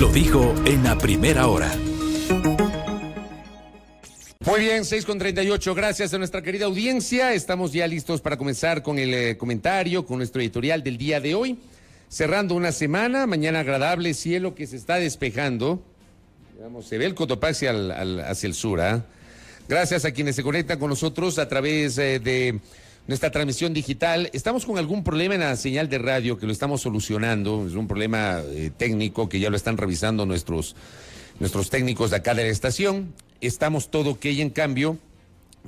Lo dijo en la primera hora. Muy bien, 6 con 38. Gracias a nuestra querida audiencia. Estamos ya listos para comenzar con el eh, comentario, con nuestro editorial del día de hoy. Cerrando una semana, mañana agradable, cielo que se está despejando. se ve el Cotopaxi al, al, hacia el sur. ¿ah? Gracias a quienes se conectan con nosotros a través eh, de nuestra transmisión digital. Estamos con algún problema en la señal de radio que lo estamos solucionando. Es un problema eh, técnico que ya lo están revisando nuestros, nuestros técnicos de acá de la estación. Estamos todo hay en cambio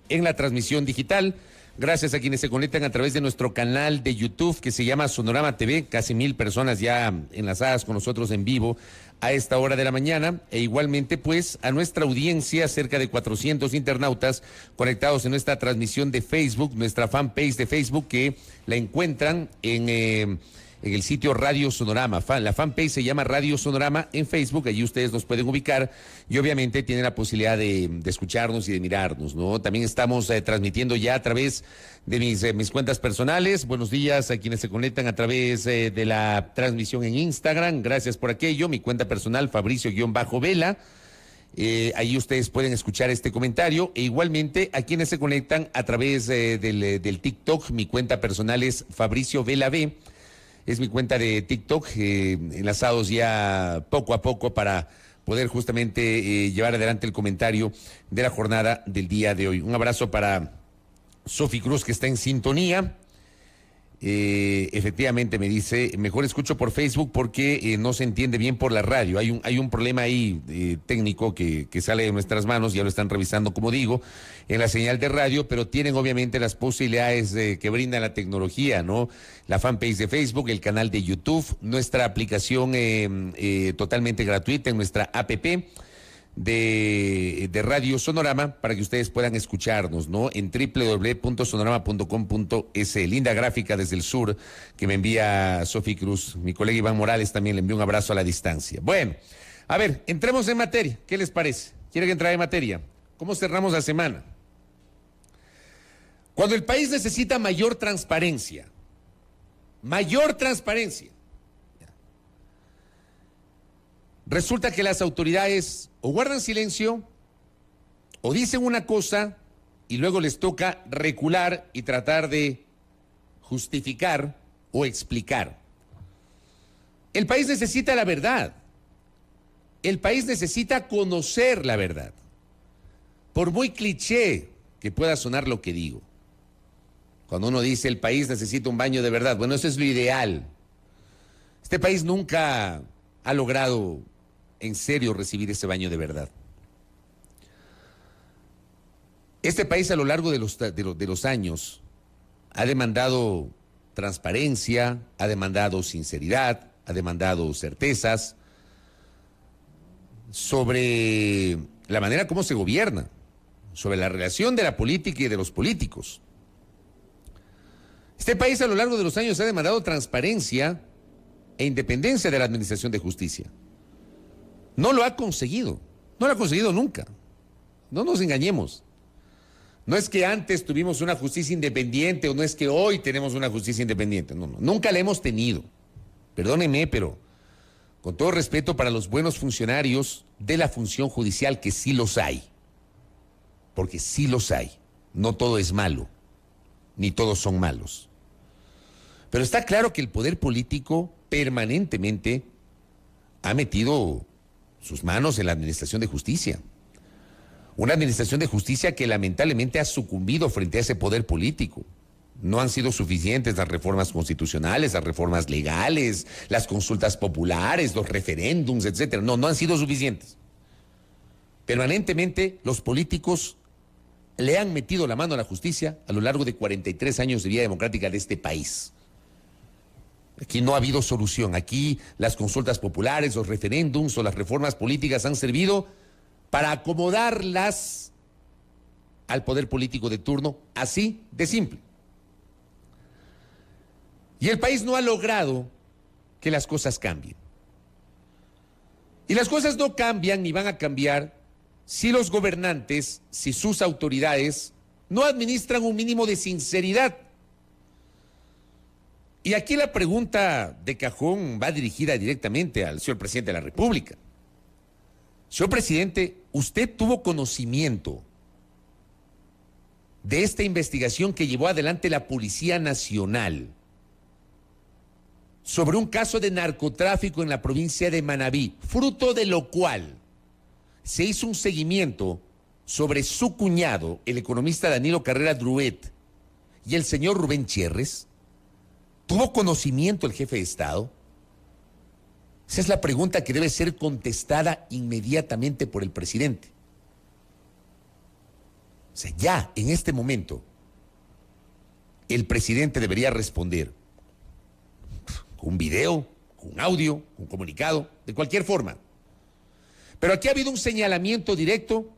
en la transmisión digital. Gracias a quienes se conectan a través de nuestro canal de YouTube que se llama Sonorama TV. Casi mil personas ya enlazadas con nosotros en vivo a esta hora de la mañana. E igualmente, pues, a nuestra audiencia, cerca de 400 internautas conectados en nuestra transmisión de Facebook, nuestra fanpage de Facebook, que la encuentran en... Eh, en el sitio Radio Sonorama. Fan, la fanpage se llama Radio Sonorama en Facebook, allí ustedes nos pueden ubicar y obviamente tienen la posibilidad de, escucharnos y de mirarnos, ¿no? También estamos eh, transmitiendo ya a través de eh, mis, cuentas personales. Buenos días a quienes se conectan a través eh, de la transmisión en Instagram. Gracias por aquello. Mi cuenta personal, Fabricio-Vela. ahí ustedes pueden escuchar este comentario. E igualmente, a quienes se conectan a través del, del, TikTok, mi cuenta personal es Fabricio Vela B es mi cuenta de TikTok, eh, enlazados ya poco a poco para poder justamente eh, llevar adelante el comentario de la jornada del día de hoy. Un abrazo para Sofi Cruz que está en sintonía. Eh, efectivamente me dice, mejor escucho por Facebook porque eh, no se entiende bien por la radio. Hay un, hay un problema ahí eh, técnico que, que, sale de nuestras manos, ya lo están revisando, como digo, en la señal de radio, pero tienen obviamente las posibilidades que brinda la tecnología, ¿no? La fanpage de Facebook, el canal de YouTube, nuestra aplicación em, totalmente gratuita en nuestra app de, Radio Sonorama para que ustedes puedan escucharnos, ¿no? En www.sonorama.com.es. Linda gráfica desde el sur que me envía Sofi Cruz. Mi colega Iván Morales también le envió un abrazo a la distancia. Bueno, a ver, entremos en materia. ¿Qué les parece? ¿Quieren entrar en materia? ¿Cómo cerramos la semana? Cuando el país necesita mayor transparencia, mayor transparencia, Resulta que las autoridades o guardan silencio o dicen una cosa y luego les toca recular y tratar de justificar o explicar. El país necesita la verdad. El país necesita conocer la verdad. Por muy cliché que pueda sonar lo que digo. Cuando uno dice el país necesita un baño de verdad, bueno, eso es lo ideal. Este país nunca ha logrado en serio recibir ese baño de verdad. Este país a lo largo de los, años ha demandado transparencia, ha demandado sinceridad, ha demandado certezas sobre la manera como se gobierna, sobre la relación de la política y de los políticos. Este país a lo largo de los años ha demandado transparencia e independencia de la Administración de Justicia. No lo ha conseguido, no lo ha conseguido nunca. No nos engañemos. No es que antes tuvimos una justicia independiente o no es que hoy tenemos una justicia independiente. No, no, nunca la hemos tenido. Perdóneme, pero con todo respeto para los buenos funcionarios de la función judicial, que sí los hay. Porque sí los hay. No todo es malo, ni todos son malos. Pero está claro que el poder político permanentemente ha metido sus manos en la Administración de Justicia. Una Administración de Justicia que lamentablemente ha sucumbido frente a ese poder político. No han sido suficientes las reformas constitucionales, las reformas legales, las consultas populares, los referéndums, etcétera. No, no han sido suficientes. Permanentemente los políticos le han metido la mano a la justicia a lo largo de 43 años de vida democrática de este país. Aquí no ha habido solución. Aquí las consultas populares, los referéndums o las reformas políticas han servido para acomodarlas al poder político de turno, así de simple. Y el país no ha logrado que las cosas cambien. Y las cosas no cambian ni van a cambiar si los gobernantes, si sus autoridades no administran un mínimo de sinceridad y aquí la pregunta de cajón va dirigida directamente al señor presidente de la República. Señor presidente, ¿usted tuvo conocimiento de esta investigación que llevó adelante la Policía Nacional sobre un caso de narcotráfico en la provincia de Manabí, fruto de lo cual se hizo un seguimiento sobre su cuñado, el economista Danilo Carrera Druet, y el señor Rubén Chierres? ¿Tuvo conocimiento el jefe de Estado? Esa es la pregunta que debe ser contestada inmediatamente por el presidente. O sea, ya en este momento, el presidente debería responder con un video, con un audio, un comunicado, de cualquier forma. Pero aquí ha habido un señalamiento directo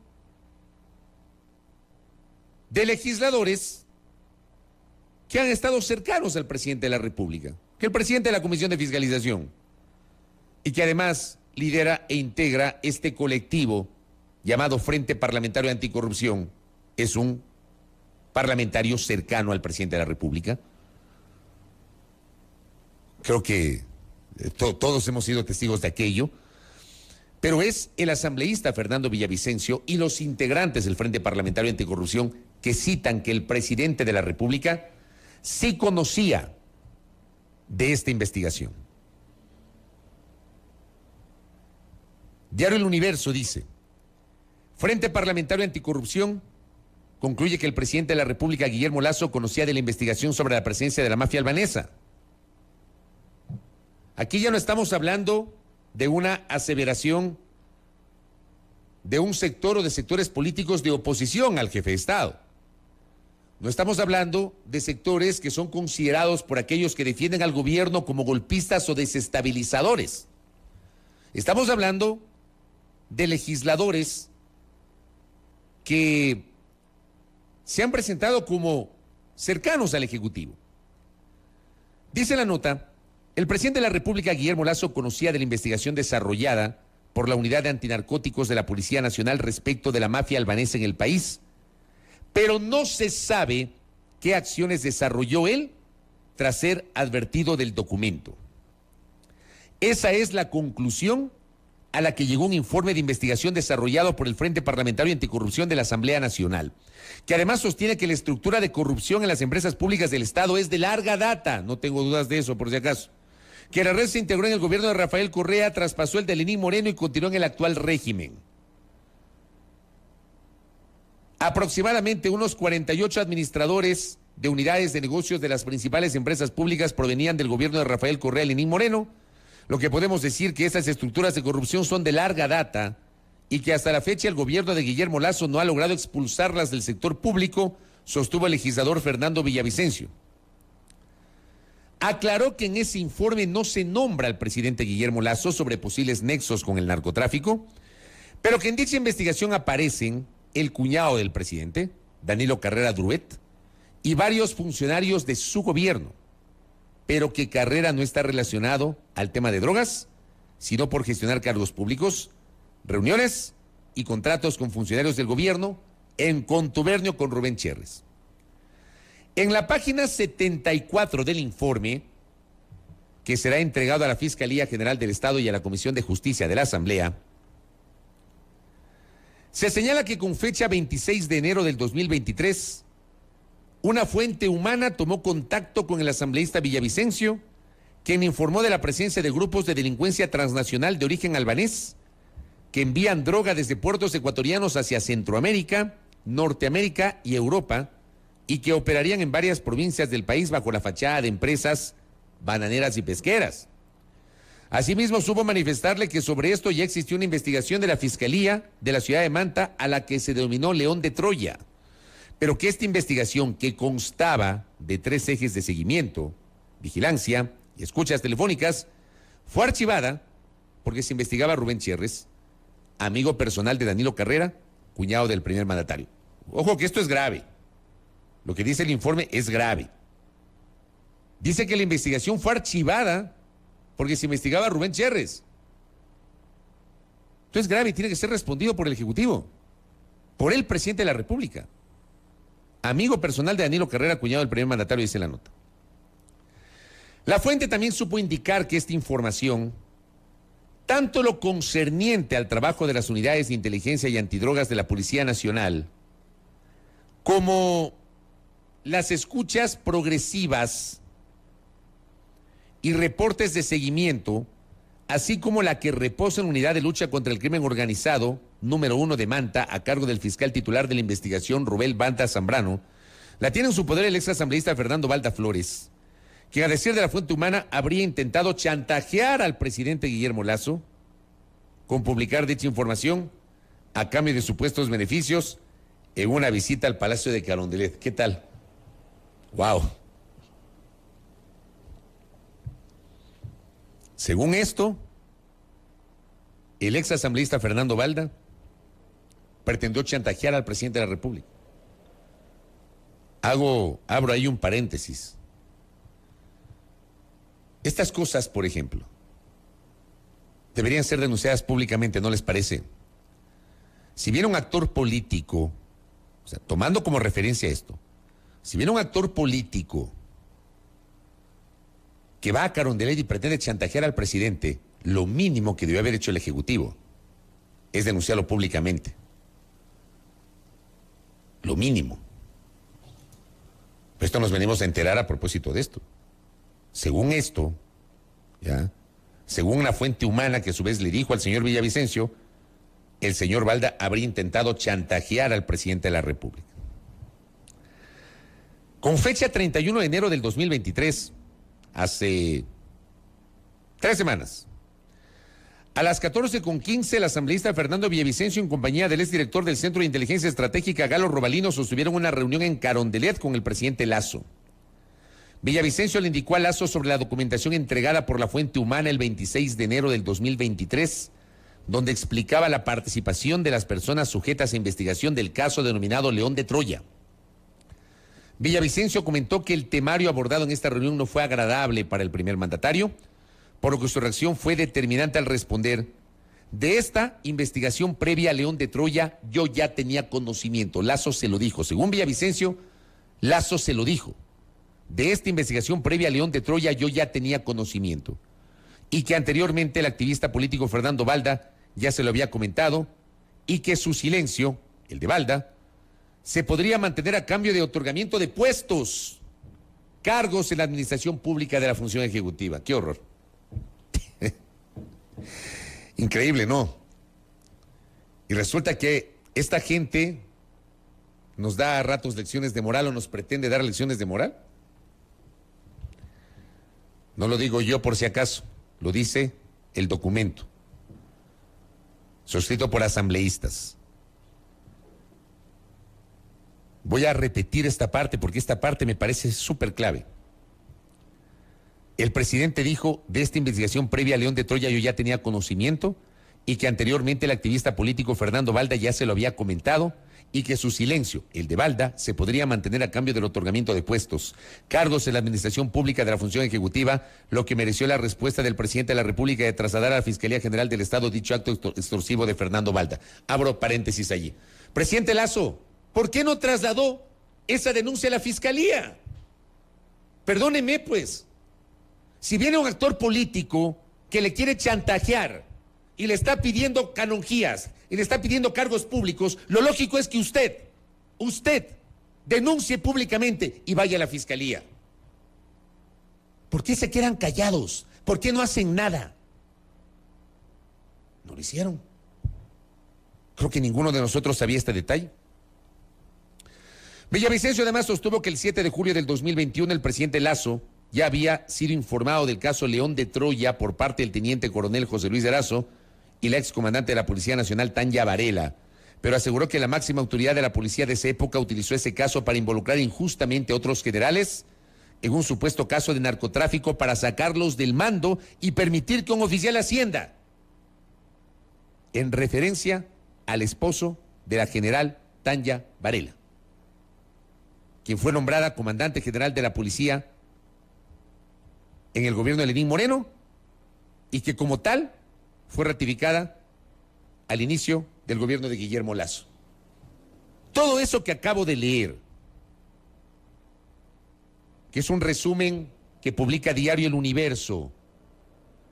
de legisladores que han estado cercanos al presidente de la República, que el presidente de la Comisión de Fiscalización, y que además lidera e integra este colectivo llamado Frente Parlamentario de Anticorrupción, es un parlamentario cercano al presidente de la República. Creo que eh, todos hemos sido testigos de aquello, pero es el asambleísta Fernando Villavicencio y los integrantes del Frente Parlamentario de Anticorrupción que citan que el presidente de la República sí conocía de esta investigación. Diario El Universo dice, Frente Parlamentario Anticorrupción concluye que el presidente de la República, Guillermo Lazo, conocía de la investigación sobre la presencia de la mafia albanesa. Aquí ya no estamos hablando de una aseveración de un sector o de sectores políticos de oposición al jefe de Estado. No estamos hablando de sectores que son considerados por aquellos que defienden al gobierno como golpistas o desestabilizadores. Estamos hablando de legisladores que se han presentado como cercanos al Ejecutivo. Dice la nota, el presidente de la República, Guillermo Lazo, conocía de la investigación desarrollada por la Unidad de Antinarcóticos de la Policía Nacional respecto de la mafia albanesa en el país pero no se sabe qué acciones desarrolló él tras ser advertido del documento. Esa es la conclusión a la que llegó un informe de investigación desarrollado por el Frente Parlamentario Anticorrupción de la Asamblea Nacional, que además sostiene que la estructura de corrupción en las empresas públicas del Estado es de larga data, no tengo dudas de eso por si acaso, que la red se integró en el gobierno de Rafael Correa, traspasó el de Lenín Moreno y continuó en el actual régimen. Aproximadamente unos 48 administradores de unidades de negocios de las principales empresas públicas provenían del gobierno de Rafael Correa Lenín Moreno, lo que podemos decir que estas estructuras de corrupción son de larga data y que hasta la fecha el gobierno de Guillermo Lazo no ha logrado expulsarlas del sector público, sostuvo el legislador Fernando Villavicencio. Aclaró que en ese informe no se nombra al presidente Guillermo Lazo sobre posibles nexos con el narcotráfico, pero que en dicha investigación aparecen el cuñado del presidente, Danilo Carrera Druet, y varios funcionarios de su gobierno, pero que Carrera no está relacionado al tema de drogas, sino por gestionar cargos públicos, reuniones y contratos con funcionarios del gobierno en contubernio con Rubén Chérez. En la página 74 del informe, que será entregado a la Fiscalía General del Estado y a la Comisión de Justicia de la Asamblea, se señala que con fecha 26 de enero del 2023, una fuente humana tomó contacto con el asambleísta Villavicencio, quien informó de la presencia de grupos de delincuencia transnacional de origen albanés que envían droga desde puertos ecuatorianos hacia Centroamérica, Norteamérica y Europa y que operarían en varias provincias del país bajo la fachada de empresas bananeras y pesqueras. Asimismo, supo manifestarle que sobre esto ya existió una investigación de la Fiscalía de la ciudad de Manta a la que se denominó León de Troya, pero que esta investigación que constaba de tres ejes de seguimiento, vigilancia y escuchas telefónicas, fue archivada porque se investigaba a Rubén Chierres, amigo personal de Danilo Carrera, cuñado del primer mandatario. Ojo que esto es grave. Lo que dice el informe es grave. Dice que la investigación fue archivada porque se investigaba a Rubén Esto Entonces grave y tiene que ser respondido por el Ejecutivo, por el presidente de la República. Amigo personal de Danilo Carrera, cuñado del primer mandatario, dice la nota. La fuente también supo indicar que esta información, tanto lo concerniente al trabajo de las unidades de inteligencia y antidrogas de la Policía Nacional, como las escuchas progresivas y reportes de seguimiento, así como la que reposa en Unidad de Lucha contra el Crimen Organizado, número uno de Manta, a cargo del fiscal titular de la investigación Rubel Banta Zambrano, la tiene en su poder el asambleísta Fernando Valda Flores, que a decir de la fuente humana habría intentado chantajear al presidente Guillermo Lazo con publicar dicha información a cambio de supuestos beneficios en una visita al Palacio de Carondelet. ¿Qué tal? ¡Wow! Según esto, el ex asambleísta Fernando Valda pretendió chantajear al presidente de la República. Hago, abro ahí un paréntesis. Estas cosas, por ejemplo, deberían ser denunciadas públicamente, ¿no les parece? Si viene un actor político, o sea, tomando como referencia esto, si viene un actor político que va a Carondelet y pretende chantajear al presidente, lo mínimo que debió haber hecho el Ejecutivo es denunciarlo públicamente. Lo mínimo. esto nos venimos a enterar a propósito de esto. Según esto, ¿ya? según una fuente humana que a su vez le dijo al señor Villavicencio, el señor Valda habría intentado chantajear al presidente de la República. Con fecha 31 de enero del 2023, hace tres semanas. A las 14 con 15, el asambleísta Fernando Villavicencio, en compañía del exdirector del Centro de Inteligencia Estratégica, Galo Robalino, sostuvieron una reunión en Carondelet con el presidente Lazo. Villavicencio le indicó a Lazo sobre la documentación entregada por la Fuente Humana el 26 de enero del 2023, donde explicaba la participación de las personas sujetas a investigación del caso denominado León de Troya. Villavicencio comentó que el temario abordado en esta reunión no fue agradable para el primer mandatario, por lo que su reacción fue determinante al responder. De esta investigación previa a León de Troya, yo ya tenía conocimiento. Lazo se lo dijo. Según Villavicencio, Lazo se lo dijo. De esta investigación previa a León de Troya, yo ya tenía conocimiento. Y que anteriormente el activista político Fernando Valda ya se lo había comentado y que su silencio, el de Valda, se podría mantener a cambio de otorgamiento de puestos, cargos en la administración pública de la función ejecutiva. Qué horror. Increíble, ¿no? Y resulta que esta gente nos da a ratos lecciones de moral o nos pretende dar lecciones de moral. No lo digo yo por si acaso, lo dice el documento, suscrito por asambleístas. Voy a repetir esta parte porque esta parte me parece súper clave. El presidente dijo, de esta investigación previa a León de Troya yo ya tenía conocimiento y que anteriormente el activista político Fernando Valda ya se lo había comentado y que su silencio, el de Valda, se podría mantener a cambio del otorgamiento de puestos, cargos en la administración pública de la función ejecutiva, lo que mereció la respuesta del presidente de la República de trasladar a la Fiscalía General del Estado dicho acto extorsivo de Fernando Valda. Abro paréntesis allí. Presidente Lazo, ¿Por qué no trasladó esa denuncia a la fiscalía? Perdóneme, pues. Si viene un actor político que le quiere chantajear y le está pidiendo canonjías y le está pidiendo cargos públicos, lo lógico es que usted, usted, denuncie públicamente y vaya a la fiscalía. ¿Por qué se quedan callados? ¿Por qué no hacen nada? No lo hicieron. Creo que ninguno de nosotros sabía este detalle. Villavicencio además sostuvo que el 7 de julio del 2021 el presidente Lazo ya había sido informado del caso León de Troya por parte del teniente coronel José Luis Lazo y la excomandante de la Policía Nacional Tanya Varela, pero aseguró que la máxima autoridad de la policía de esa época utilizó ese caso para involucrar injustamente a otros generales en un supuesto caso de narcotráfico para sacarlos del mando y permitir que un oficial Hacienda, En referencia al esposo de la general Tanya Varela quien fue nombrada comandante general de la policía en el gobierno de Lenín Moreno y que como tal fue ratificada al inicio del gobierno de Guillermo Lazo. Todo eso que acabo de leer, que es un resumen que publica Diario El Universo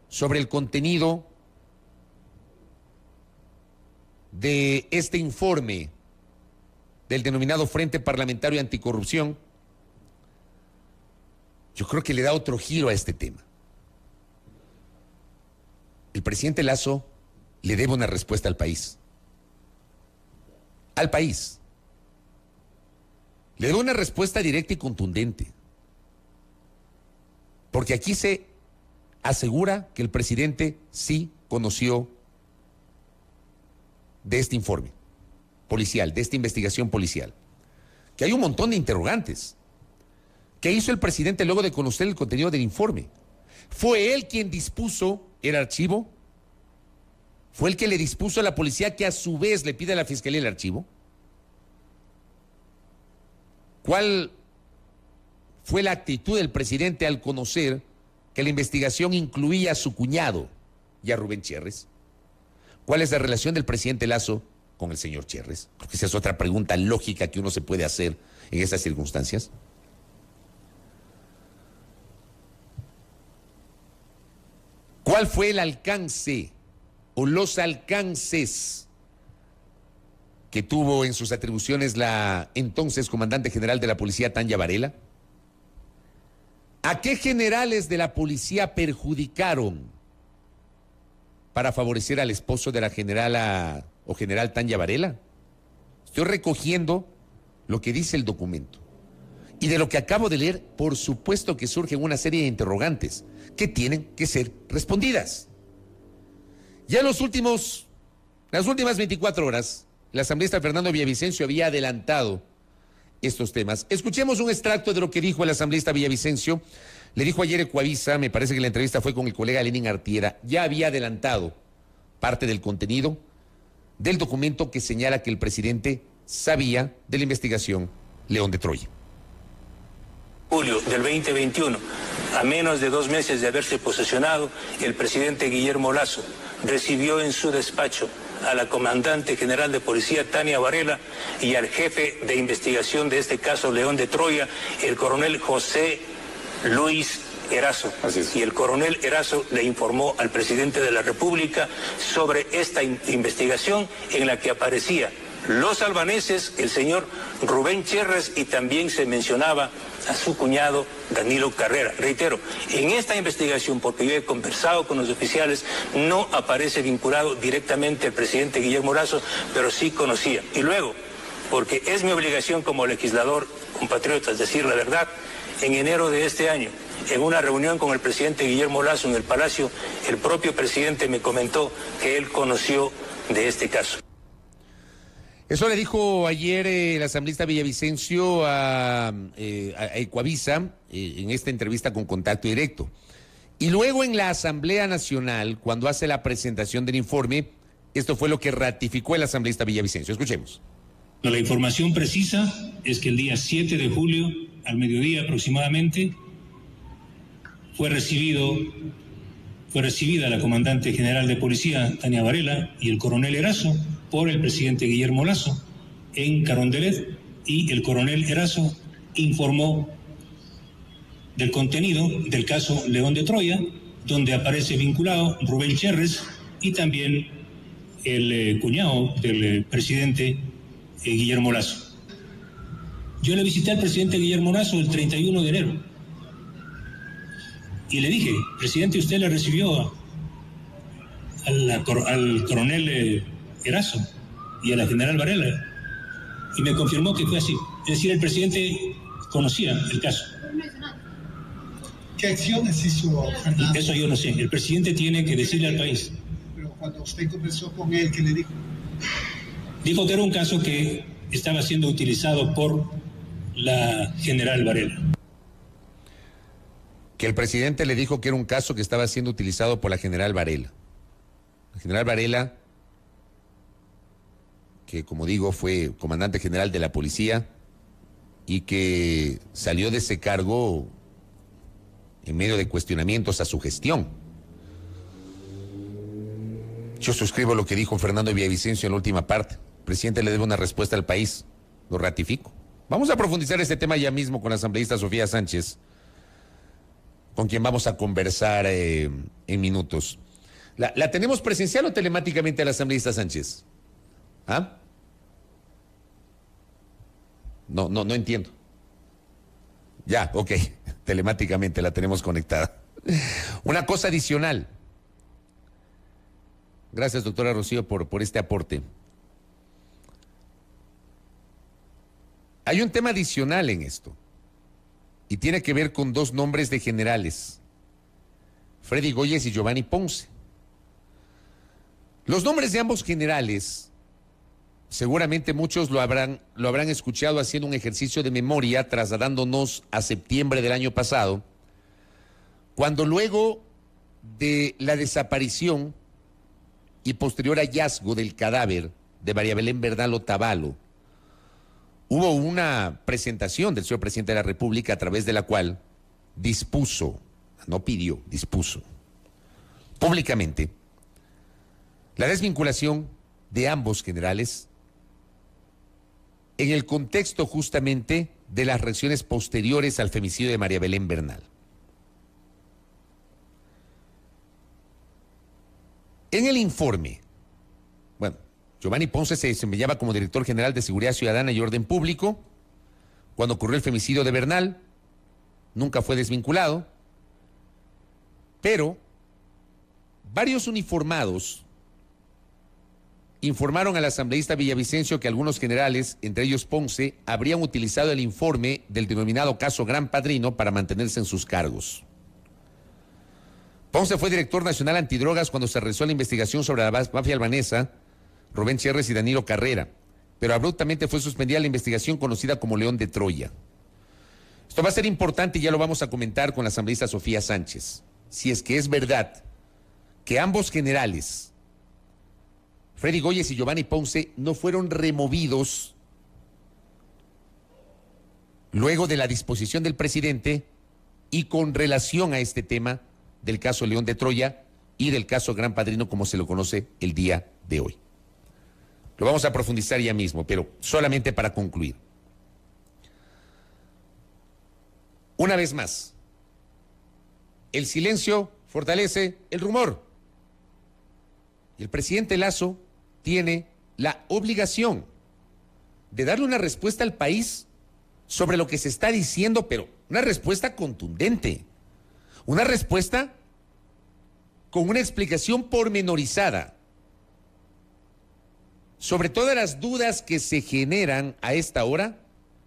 sobre el contenido de este informe del denominado Frente Parlamentario Anticorrupción, yo creo que le da otro giro a este tema. El presidente Lazo le debe una respuesta al país. Al país. Le debe una respuesta directa y contundente. Porque aquí se asegura que el presidente sí conoció de este informe policial, de esta investigación policial, que hay un montón de interrogantes. ¿Qué hizo el presidente luego de conocer el contenido del informe? ¿Fue él quien dispuso el archivo? ¿Fue el que le dispuso a la policía que a su vez le pide a la fiscalía el archivo? ¿Cuál fue la actitud del presidente al conocer que la investigación incluía a su cuñado y a Rubén Chérez? ¿Cuál es la relación del presidente Lazo con el señor Chérez? Porque esa es otra pregunta lógica que uno se puede hacer en esas circunstancias. ¿Cuál fue el alcance o los alcances que tuvo en sus atribuciones la entonces comandante general de la policía, Tanya Varela? ¿A qué generales de la policía perjudicaron para favorecer al esposo de la generala o general Tanya Varela. Estoy recogiendo lo que dice el documento. Y de lo que acabo de leer, por supuesto que surgen una serie de interrogantes que tienen que ser respondidas. Ya en los últimos, las últimas 24 horas, el asambleísta Fernando Villavicencio había adelantado estos temas. Escuchemos un extracto de lo que dijo el asambleísta Villavicencio. Le dijo ayer Coavisa, me parece que la entrevista fue con el colega Lenin Artiera, ya había adelantado parte del contenido del documento que señala que el presidente sabía de la investigación León de Troya. Julio del 2021, a menos de dos meses de haberse posesionado, el presidente Guillermo Lazo recibió en su despacho a la comandante general de policía Tania Varela y al jefe de investigación de este caso, León de Troya, el coronel José Luis Erazo. Y el coronel Erazo le informó al presidente de la República sobre esta investigación en la que aparecía los albaneses, el señor Rubén Cherres y también se mencionaba a su cuñado Danilo Carrera. Reitero, en esta investigación, porque yo he conversado con los oficiales, no aparece vinculado directamente el presidente Guillermo Erazo, pero sí conocía. Y luego, porque es mi obligación como legislador, compatriotas, decir la verdad, en enero de este año en una reunión con el presidente Guillermo Lazo en el Palacio, el propio presidente me comentó que él conoció de este caso. Eso le dijo ayer eh, el asambleísta Villavicencio a, eh, Ecuavisa eh, en esta entrevista con contacto directo. Y luego en la Asamblea Nacional, cuando hace la presentación del informe, esto fue lo que ratificó el asambleísta Villavicencio. Escuchemos. La información precisa es que el día 7 de julio, al mediodía aproximadamente, fue recibido fue recibida la comandante general de policía Tania Varela y el coronel Erazo por el presidente Guillermo Lazo en Carondelet y el coronel Erazo informó del contenido del caso León de Troya, donde aparece vinculado Rubén Cherres y también el eh, cuñado del eh, presidente eh, Guillermo Lazo. Yo le visité al presidente Guillermo Lazo el 31 de enero y le dije, presidente, usted le recibió al, coronel eh, Erazo y a la general Varela. Y me confirmó que fue así. Es decir, el presidente conocía el caso. ¿Qué acciones hizo Eso yo no sé. El presidente tiene que decirle al país. Pero cuando usted conversó con él, ¿qué le dijo? Dijo que era un caso que estaba siendo utilizado por la general Varela que el presidente le dijo que era un caso que estaba siendo utilizado por la general Varela. La general Varela, que como digo fue comandante general de la policía y que salió de ese cargo en medio de cuestionamientos a su gestión. Yo suscribo lo que dijo Fernando Villavicencio en la última parte. El presidente le debe una respuesta al país. Lo ratifico. Vamos a profundizar este tema ya mismo con la asambleísta Sofía Sánchez con quien vamos a conversar eh, en minutos. ¿La, tenemos presencial o telemáticamente a la asambleísta Sánchez? ¿Ah? No, no, no entiendo. Ya, ok. Telemáticamente la tenemos conectada. Una cosa adicional. Gracias, doctora Rocío, por, por este aporte. Hay un tema adicional en esto y tiene que ver con dos nombres de generales, Freddy Goyes y Giovanni Ponce. Los nombres de ambos generales, seguramente muchos lo habrán, lo habrán escuchado haciendo un ejercicio de memoria trasladándonos a septiembre del año pasado, cuando luego de la desaparición y posterior hallazgo del cadáver de María Belén Bernal Tabalo hubo una presentación del señor presidente de la República a través de la cual dispuso, no pidió, dispuso públicamente la desvinculación de ambos generales en el contexto justamente de las reacciones posteriores al femicidio de María Belén Bernal. En el informe Giovanni Ponce se desempeñaba como director general de Seguridad Ciudadana y Orden Público. Cuando ocurrió el femicidio de Bernal, nunca fue desvinculado. Pero varios uniformados informaron al asambleísta Villavicencio que algunos generales, entre ellos Ponce, habrían utilizado el informe del denominado caso Gran Padrino para mantenerse en sus cargos. Ponce fue director nacional antidrogas cuando se realizó la investigación sobre la mafia albanesa Rubén Chérez y Danilo Carrera, pero abruptamente fue suspendida la investigación conocida como León de Troya. Esto va a ser importante y ya lo vamos a comentar con la asambleísta Sofía Sánchez. Si es que es verdad que ambos generales, Freddy Goyes y Giovanni Ponce, no fueron removidos luego de la disposición del presidente y con relación a este tema del caso León de Troya y del caso Gran Padrino, como se lo conoce el día de hoy. Lo vamos a profundizar ya mismo, pero solamente para concluir. Una vez más, el silencio fortalece el rumor. el presidente Lazo tiene la obligación de darle una respuesta al país sobre lo que se está diciendo, pero una respuesta contundente, una respuesta con una explicación pormenorizada, sobre todas las dudas que se generan a esta hora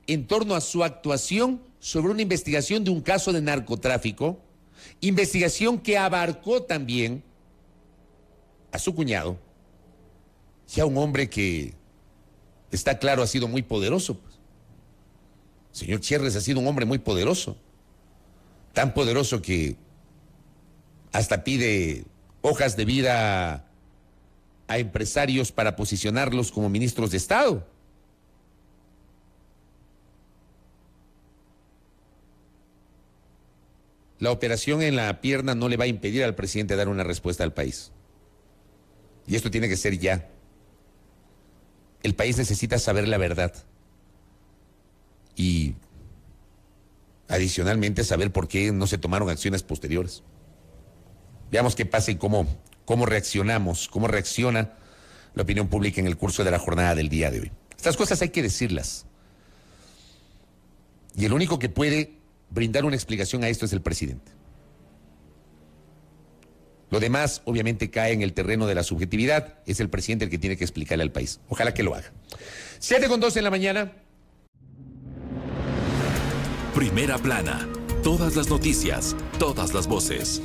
en torno a su actuación sobre una investigación de un caso de narcotráfico, investigación que abarcó también a su cuñado, ya un hombre que está claro ha sido muy poderoso. Pues. señor Chierres ha sido un hombre muy poderoso, tan poderoso que hasta pide hojas de vida a empresarios para posicionarlos como ministros de Estado. La operación en la pierna no le va a impedir al presidente dar una respuesta al país. Y esto tiene que ser ya. El país necesita saber la verdad. Y adicionalmente saber por qué no se tomaron acciones posteriores. Veamos qué pasa y cómo, cómo reaccionamos, cómo reacciona la opinión pública en el curso de la jornada del día de hoy. Estas cosas hay que decirlas. Y el único que puede brindar una explicación a esto es el presidente. Lo demás obviamente cae en el terreno de la subjetividad. Es el presidente el que tiene que explicarle al país. Ojalá que lo haga. Siete con dos en la mañana. Primera plana. Todas las noticias, todas las voces.